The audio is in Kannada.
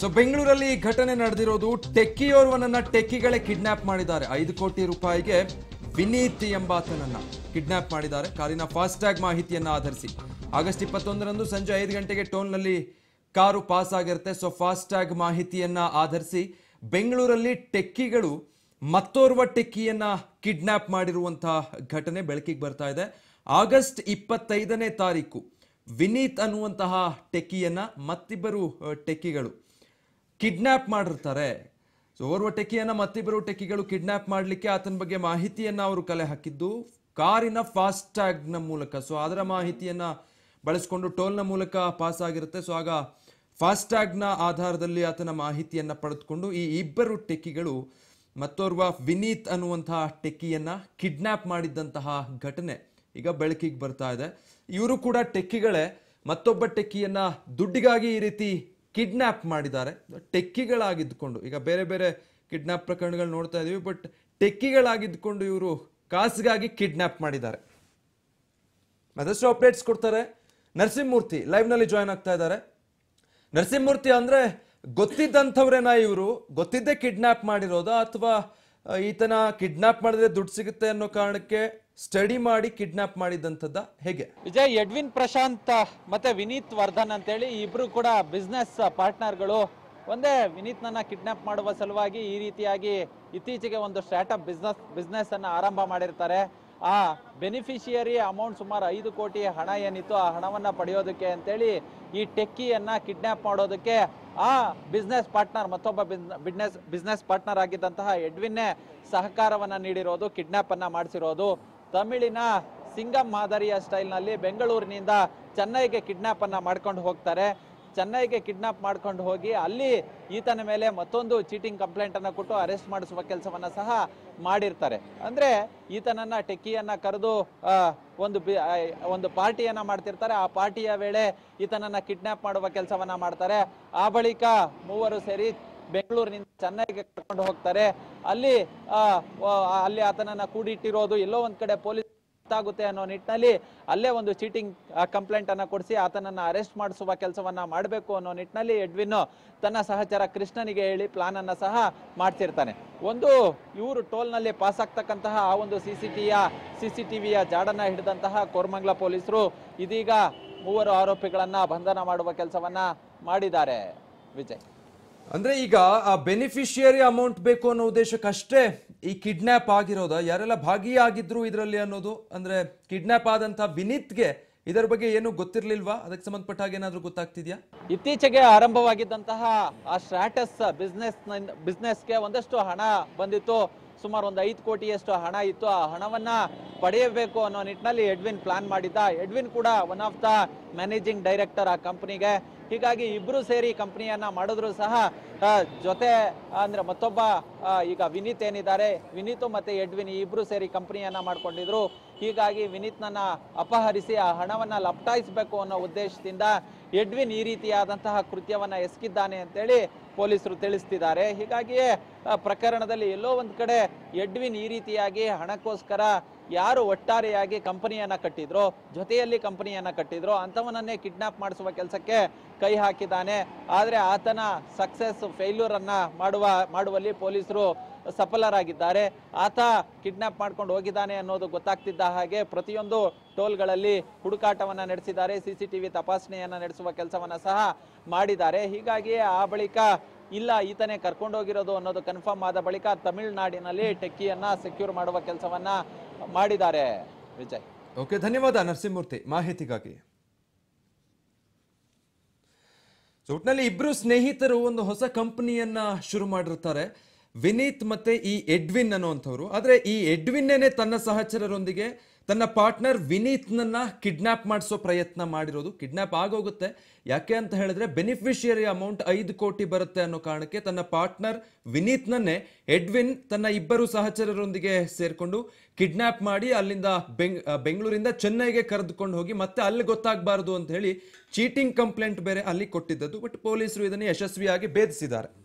ಸೊ ಬೆಂಗಳೂರಲ್ಲಿ ಈ ಘಟನೆ ನಡೆದಿರೋದು ಟೆಕ್ಕಿಯೋರ್ವನನ್ನ ಟೆಕ್ಕಿಗಳೇ ಕಿಡ್ನಾಪ್ ಮಾಡಿದ್ದಾರೆ ಐದು ಕೋಟಿ ರೂಪಾಯಿಗೆ ವಿನೀತ್ ಎಂಬಾತನನ್ನ ಕಿಡ್ನಾಪ್ ಮಾಡಿದ್ದಾರೆ ಕಾರಿನ ಫಾಸ್ಟ್ಯಾಗ್ ಮಾಹಿತಿಯನ್ನು ಆಧರಿಸಿ ಆಗಸ್ಟ್ ಇಪ್ಪತ್ತೊಂದರಂದು ಸಂಜೆ ಐದು ಗಂಟೆಗೆ ಟೋಲ್ನಲ್ಲಿ ಕಾರು ಪಾಸ್ ಆಗಿರುತ್ತೆ ಸೊ ಫಾಸ್ಟ್ಯಾಗ್ ಮಾಹಿತಿಯನ್ನ ಆಧರಿಸಿ ಬೆಂಗಳೂರಲ್ಲಿ ಟೆಕ್ಕಿಗಳು ಮತ್ತೋರ್ವ ಟೆಕ್ಕಿಯನ್ನ ಕಿಡ್ನಾಪ್ ಮಾಡಿರುವಂತಹ ಘಟನೆ ಬೆಳಕಿಗೆ ಬರ್ತಾ ಇದೆ ಆಗಸ್ಟ್ ಇಪ್ಪತ್ತೈದನೇ ತಾರೀಕು ವಿನೀತ್ ಅನ್ನುವಂತಹ ಟೆಕಿಯನ್ನು ಮತ್ತಿಬ್ಬರು ಟೆಕ್ಕಿಗಳು ಕಿಡ್ನ್ಯಾಪ್ ಮಾಡಿರ್ತಾರೆ ಸೊ ಓರ್ವ ಟೆಕಿಯನ್ನು ಮತ್ತಿಬ್ಬರು ಟೆಕ್ಕಿಗಳು ಕಿಡ್ನ್ಯಾಪ್ ಮಾಡಲಿಕ್ಕೆ ಆತನ ಬಗ್ಗೆ ಮಾಹಿತಿಯನ್ನು ಅವರು ಕಲೆ ಹಾಕಿದ್ದು ಕಾರಿನ ಫಾಸ್ಟ್ಯಾಗ್ನ ಮೂಲಕ ಸೊ ಅದರ ಮಾಹಿತಿಯನ್ನು ಬಳಸಿಕೊಂಡು ಟೋಲ್ನ ಮೂಲಕ ಪಾಸ್ ಆಗಿರುತ್ತೆ ಸೊ ಆಗ ಫಾಸ್ಟ್ಯಾಗ್ನ ಆಧಾರದಲ್ಲಿ ಆತನ ಮಾಹಿತಿಯನ್ನು ಪಡೆದುಕೊಂಡು ಈ ಇಬ್ಬರು ಟೆಕ್ಕಿಗಳು ಮತ್ತೋರ್ವ ವಿನೀತ್ ಅನ್ನುವಂತಹ ಟೆಕ್ಕಿಯನ್ನ ಕಿಡ್ನ್ಯಾಪ್ ಮಾಡಿದ್ದಂತಹ ಘಟನೆ ಈಗ ಬೆಳಕಿಗೆ ಬರ್ತಾ ಇದೆ ಇವರು ಕೂಡ ಟೆಕ್ಕಿಗಳೇ ಮತ್ತೊಬ್ಬ ಟೆಕ್ಕಿಯನ್ನು ದುಡ್ಡಿಗಾಗಿ ಈ ರೀತಿ ಕಿಡ್ನ್ಯಾಪ್ ಮಾಡಿದ್ದಾರೆ ಟೆಕ್ಕಿಗಳಾಗಿದ್ದುಕೊಂಡು ಈಗ ಬೇರೆ ಬೇರೆ ಕಿಡ್ನ್ಯಾಪ್ ಪ್ರಕರಣಗಳು ನೋಡ್ತಾ ಇದ್ದೀವಿ ಬಟ್ ಟೆಕ್ಕಿಗಳಾಗಿದ್ದುಕೊಂಡು ಇವರು ಕಾಸಿಗಾಗಿ ಕಿಡ್ನ್ಯಾಪ್ ಮಾಡಿದ್ದಾರೆ ಮತ್ತಷ್ಟು ಅಪ್ಡೇಟ್ಸ್ ಕೊಡ್ತಾರೆ ನರಸಿಂಹಮೂರ್ತಿ ಲೈವ್ನಲ್ಲಿ ಜಾಯ್ನ್ ಆಗ್ತಾ ಇದ್ದಾರೆ ನರಸಿಂಹಮೂರ್ತಿ ಅಂದರೆ ಗೊತ್ತಿದ್ದಂಥವ್ರೇನಾ ಇವರು ಗೊತ್ತಿದ್ದೇ ಕಿಡ್ನ್ಯಾಪ್ ಮಾಡಿರೋದಾ ಅಥವಾ ಈತನ ಕಿಡ್ನಾಪ್ ಮಾಡಿದ್ರೆ ದುಡ್ಡು ಸಿಗುತ್ತೆ ಅನ್ನೋ ಕಾರಣಕ್ಕೆ ಸ್ಟಡಿ ಮಾಡಿ ಕಿಡ್ನಾಪ್ ಮಾಡಿದಂಥದ್ದ ಹೇಗೆ ವಿಜಯ್ ಎಡ್ವಿನ್ ಪ್ರಶಾಂತ್ ಮತ್ತೆ ವಿನೀತ್ ವರ್ಧನ್ ಅಂತೇಳಿ ಇಬ್ರು ಕೂಡ ಬಿಸ್ನೆಸ್ ಪಾರ್ಟ್ನರ್ಗಳು ಒಂದೇ ನನ್ನ ಕಿಡ್ನಾಪ್ ಮಾಡುವ ಸಲುವಾಗಿ ಈ ರೀತಿಯಾಗಿ ಇತ್ತೀಚೆಗೆ ಒಂದು ಸ್ಟಾರ್ಟ್ಅಪ್ ಬಿಸ್ನೆಸ್ ಬಿಸ್ನೆಸ್ ಅನ್ನ ಆರಂಭ ಮಾಡಿರ್ತಾರೆ ಆ ಬೆನಿಫಿಷಿಯರಿ ಅಮೌಂಟ್ ಸುಮಾರು ಐದು ಕೋಟಿ ಹಣ ಏನಿತ್ತು ಆ ಹಣವನ್ನು ಪಡೆಯೋದಕ್ಕೆ ಅಂತೇಳಿ ಈ ಟೆಕ್ಕಿಯನ್ನು ಕಿಡ್ನಾಪ್ ಮಾಡೋದಕ್ಕೆ ಆ ಬಿಸ್ನೆಸ್ ಪಾರ್ಟ್ನರ್ ಮತ್ತೊಬ್ಬ ಬಿಸ್ನೆಸ್ ಬಿಸ್ನೆಸ್ ಪಾರ್ಟ್ನರ್ ಆಗಿದ್ದಂತಹ ಎಡ್ವಿನ್ನೇ ಸಹಕಾರವನ್ನು ನೀಡಿರೋದು ಕಿಡ್ನಾಪ್ ಅನ್ನ ಮಾಡಿಸಿರೋದು ತಮಿಳಿನ ಸಿಂಗಂ ಮಾದರಿಯ ಸ್ಟೈಲ್ನಲ್ಲಿ ಬೆಂಗಳೂರಿನಿಂದ ಚೆನ್ನೈಗೆ ಕಿಡ್ನಾಪ್ ಅನ್ನ ಮಾಡ್ಕೊಂಡು ಹೋಗ್ತಾರೆ ಚೆನ್ನೈಗೆ ಕಿಡ್ನಾಪ್ ಮಾಡ್ಕೊಂಡು ಹೋಗಿ ಅಲ್ಲಿ ಈತನ ಮೇಲೆ ಮತ್ತೊಂದು ಚೀಟಿಂಗ್ ಕಂಪ್ಲೇಂಟ್ ಅನ್ನ ಕೊಟ್ಟು ಅರೆಸ್ಟ್ ಮಾಡಿಸುವ ಕೆಲಸವನ್ನ ಸಹ ಮಾಡಿರ್ತಾರೆ ಅಂದ್ರೆ ಈತನನ್ನ ಟೆಕ್ಕಿಯನ್ನ ಕರೆದು ಒಂದು ಒಂದು ಪಾರ್ಟಿಯನ್ನ ಮಾಡ್ತಿರ್ತಾರೆ ಆ ಪಾರ್ಟಿಯ ವೇಳೆ ಈತನನ್ನ ಕಿಡ್ನಾಪ್ ಮಾಡುವ ಕೆಲಸವನ್ನ ಮಾಡ್ತಾರೆ ಆ ಬಳಿಕ ಮೂವರು ಸೇರಿ ಬೆಂಗಳೂರಿನಿಂದ ಚೆನ್ನೈಗೆ ಕರ್ಕೊಂಡು ಹೋಗ್ತಾರೆ ಅಲ್ಲಿ ಅಲ್ಲಿ ಆತನನ್ನ ಕೂಡಿಟ್ಟಿರೋದು ಎಲ್ಲೋ ಒಂದ್ ಕಡೆ ಪೊಲೀಸ್ ಗೊತ್ತಾಗುತ್ತೆ ಅನ್ನೋ ನಿಟ್ಟಿನಲ್ಲಿ ಅಲ್ಲೇ ಒಂದು ಚೀಟಿಂಗ್ ಕಂಪ್ಲೇಂಟ್ ಅನ್ನ ಕೊಡಿಸಿ ಆತನನ್ನ ಅರೆಸ್ಟ್ ಮಾಡಿಸುವ ಕೆಲಸವನ್ನ ಮಾಡಬೇಕು ಅನ್ನೋ ನಿಟ್ಟಿನಲ್ಲಿ ಎಡ್ವಿನ್ ತನ್ನ ಸಹಚರ ಕೃಷ್ಣನಿಗೆ ಹೇಳಿ ಪ್ಲಾನ್ ಅನ್ನ ಸಹ ಮಾಡ್ತಿರ್ತಾನೆ ಒಂದು ಇವರು ನಲ್ಲಿ ಪಾಸ್ ಆಗ್ತಕ್ಕಂತಹ ಆ ಒಂದು ಸಿ ಸಿ ಟಿಯ ಸಿ ಸಿ ಟಿವಿಯ ಜಾಡನ್ನ ಹಿಡಿದಂತಹ ಕೋರ್ಮಂಗ್ಲಾ ಪೊಲೀಸರು ಇದೀಗ ಮೂವರು ಆರೋಪಿಗಳನ್ನ ಬಂಧನ ಮಾಡುವ ಕೆಲಸವನ್ನ ಮಾಡಿದ್ದಾರೆ ವಿಜಯ್ ಅಂದ್ರೆ ಈಗ ಆ ಬೆನಿಫಿಷಿಯರಿ ಅಮೌಂಟ್ ಬೇಕು ಅನ್ನೋ ಉದ್ದೇಶಕ್ಕಷ್ಟೇ ಈ ಕಿಡ್ನ್ಯಾಪ್ ಆಗಿರೋದ ಯಾರೆಲ್ಲ ಭಾಗಿಯಾಗಿದ್ರು ಇದರಲ್ಲಿ ಅನ್ನೋದು ಅಂದ್ರೆ ಕಿಡ್ನ್ಯಾಪ್ ಆದಂತಹ ವಿನೀತ್ಗೆ ಇದರ ಬಗ್ಗೆ ಏನು ಗೊತ್ತಿರ್ಲಿಲ್ವಾ ಅದಕ್ಕೆ ಸಂಬಂಧಪಟ್ಟ ಹಾಗೆ ಏನಾದ್ರೂ ಗೊತ್ತಾಗ್ತಿದ್ಯಾ ಇತ್ತೀಚೆಗೆ ಆರಂಭವಾಗಿದ್ದಂತಹ ಆ ಸ್ಟ್ರಾಟಸ್ ಬಿಸ್ನೆಸ್ ಬಿಸ್ನೆಸ್ಗೆ ಒಂದಷ್ಟು ಹಣ ಬಂದಿತ್ತು ಸುಮಾರು ಒಂದು ಐದು ಕೋಟಿಯಷ್ಟು ಹಣ ಇತ್ತು ಆ ಹಣವನ್ನ ಪಡೆಯಬೇಕು ಅನ್ನೋ ನಿಟ್ಟಿನಲ್ಲಿ ಎಡ್ವಿನ್ ಪ್ಲಾನ್ ಮಾಡಿದ್ದ ಎಡ್ವಿನ್ ಕೂಡ one of the managing director ಆ ಕಂಪನಿಗೆ ಹೀಗಾಗಿ ಇಬ್ರು ಸೇರಿ ಕಂಪನಿಯನ್ನ ಮಾಡಿದ್ರು ಸಹ ಜೊತೆ ಅಂದ್ರೆ ಮತ್ತೊಬ್ಬ ಈಗ ವಿನೀತ್ ಏನಿದ್ದಾರೆ ವಿನೀತು ಮತ್ತೆ ಎಡ್ವಿನ್ ಇಬ್ರು ಸೇರಿ ಕಂಪನಿಯನ್ನ ಮಾಡ್ಕೊಂಡಿದ್ರು ಹೀಗಾಗಿ ವಿನೀತ್ನನ್ನು ಅಪಹರಿಸಿ ಆ ಹಣವನ್ನ ಲಪ್ಟಾಯಿಸಬೇಕು ಅನ್ನೋ ಉದ್ದೇಶದಿಂದ ಎಡ್ವಿನ್ ಈ ರೀತಿಯಾದಂತಹ ಕೃತ್ಯವನ್ನ ಎಸ್ಕಿದ್ದಾನೆ ಅಂತೇಳಿ ಪೊಲೀಸರು ತಿಳಿಸ್ತಿದ್ದಾರೆ ಹೀಗಾಗಿಯೇ ಪ್ರಕರಣದಲ್ಲಿ ಎಲ್ಲೋ ಒಂದು ಕಡೆ ಎಡ್ವಿನ್ ಈ ರೀತಿಯಾಗಿ ಹಣಕ್ಕೋಸ್ಕರ ಯಾರು ಒಟ್ಟಾರೆಯಾಗಿ ಕಂಪನಿಯನ್ನು ಕಟ್ಟಿದ್ರು ಜೊತೆಯಲ್ಲಿ ಕಂಪನಿಯನ್ನ ಕಟ್ಟಿದ್ರು ಅಂಥವನನ್ನೇ ಕಿಡ್ನಾಪ್ ಮಾಡಿಸುವ ಕೆಲಸಕ್ಕೆ ಕೈ ಹಾಕಿದ್ದಾನೆ ಆದರೆ ಆತನ ಸಕ್ಸಸ್ ಫೇಲ್ಯೂರನ್ನು ಮಾಡುವ ಮಾಡುವಲ್ಲಿ ಪೊಲೀಸರು ಸಫಲರಾಗಿದ್ದಾರೆ ಆತ ಕಿಡ್ನಾಪ್ ಮಾಡ್ಕೊಂಡು ಹೋಗಿದ್ದಾನೆ ಅನ್ನೋದು ಗೊತ್ತಾಗ್ತಿದ್ದ ಹಾಗೆ ಪ್ರತಿಯೊಂದು ಟೋಲ್ಗಳಲ್ಲಿ ಹುಡುಕಾಟವನ್ನು ನಡೆಸಿದ್ದಾರೆ ಸಿ ಸಿ ಟಿ ವಿ ತಪಾಸಣೆಯನ್ನು ನಡೆಸುವ ಕೆಲಸವನ್ನು ಸಹ ಮಾಡಿದ್ದಾರೆ ಹೀಗಾಗಿಯೇ ಆ ಬಳಿಕ ಇಲ್ಲ ಈತನೇ ಕರ್ಕೊಂಡೋಗಿರೋದು ಅನ್ನೋದು ಕನ್ಫರ್ಮ್ ಆದ ಬಳಿಕ ತಮಿಳುನಾಡಿನಲ್ಲಿ ಟೆಕ್ಕಿಯನ್ನು ಸೆಕ್ಯೂರ್ ಮಾಡುವ ಕೆಲಸವನ್ನು ಮಾಡಿದ್ದಾರೆ ವಿಜಯ್ ಓಕೆ ಧನ್ಯವಾದ ನರಸಿಂಹಮೂರ್ತಿ ಮಾಹಿತಿಗಾಗಿ ಒಟ್ನಲ್ಲಿ ಇಬ್ರು ಸ್ನೇಹಿತರು ಒಂದು ಹೊಸ ಕಂಪನಿಯನ್ನ ಶುರು ಮಾಡಿರ್ತಾರೆ ವಿನೀತ್ ಮತ್ತೆ ಈ ಎಡ್ವಿನ್ ಅನ್ನುವಂಥವ್ರು ಆದರೆ ಈ ಎಡ್ವಿನ್ನೇನೆ ತನ್ನ ಸಹಚರರೊಂದಿಗೆ ತನ್ನ ಪಾರ್ಟ್ನರ್ ವಿನೀತ್ನನ್ನ ಕಿಡ್ನಾಪ್ ಮಾಡಿಸೋ ಪ್ರಯತ್ನ ಮಾಡಿರೋದು ಕಿಡ್ನಾಪ್ ಆಗೋಗುತ್ತೆ ಯಾಕೆ ಅಂತ ಹೇಳಿದ್ರೆ ಬೆನಿಫಿಷಿಯರಿ ಅಮೌಂಟ್ ಐದು ಕೋಟಿ ಬರುತ್ತೆ ಅನ್ನೋ ಕಾರಣಕ್ಕೆ ತನ್ನ ಪಾರ್ಟ್ನರ್ ವಿನೀತ್ನನ್ನೇ ಎಡ್ವಿನ್ ತನ್ನ ಇಬ್ಬರು ಸಹಚರರೊಂದಿಗೆ ಸೇರಿಕೊಂಡು ಕಿಡ್ನಾಪ್ ಮಾಡಿ ಅಲ್ಲಿಂದ ಬೆಂಗ್ ಬೆಂಗಳೂರಿಂದ ಚೆನ್ನೈಗೆ ಕರೆದುಕೊಂಡು ಹೋಗಿ ಮತ್ತೆ ಅಲ್ಲಿ ಗೊತ್ತಾಗಬಾರ್ದು ಅಂತ ಹೇಳಿ ಚೀಟಿಂಗ್ ಕಂಪ್ಲೇಂಟ್ ಬೇರೆ ಅಲ್ಲಿ ಕೊಟ್ಟಿದ್ದದ್ದು ಬಟ್ ಪೊಲೀಸರು ಇದನ್ನು ಯಶಸ್ವಿಯಾಗಿ ಭೇದಿಸಿದ್ದಾರೆ